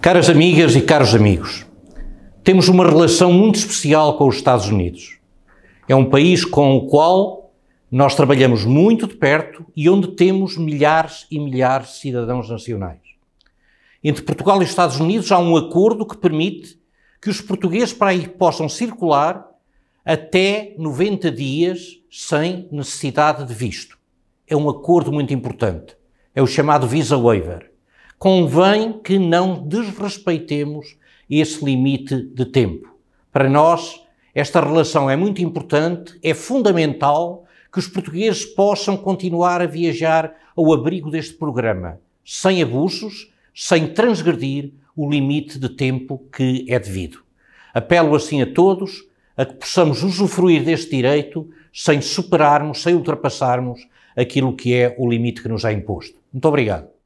Caras amigas e caros amigos, temos uma relação muito especial com os Estados Unidos. É um país com o qual nós trabalhamos muito de perto e onde temos milhares e milhares de cidadãos nacionais. Entre Portugal e os Estados Unidos há um acordo que permite que os portugueses para aí possam circular até 90 dias sem necessidade de visto. É um acordo muito importante. É o chamado Visa Waiver convém que não desrespeitemos esse limite de tempo. Para nós, esta relação é muito importante, é fundamental que os portugueses possam continuar a viajar ao abrigo deste programa, sem abusos, sem transgredir o limite de tempo que é devido. Apelo assim a todos a que possamos usufruir deste direito sem superarmos, sem ultrapassarmos aquilo que é o limite que nos é imposto. Muito obrigado.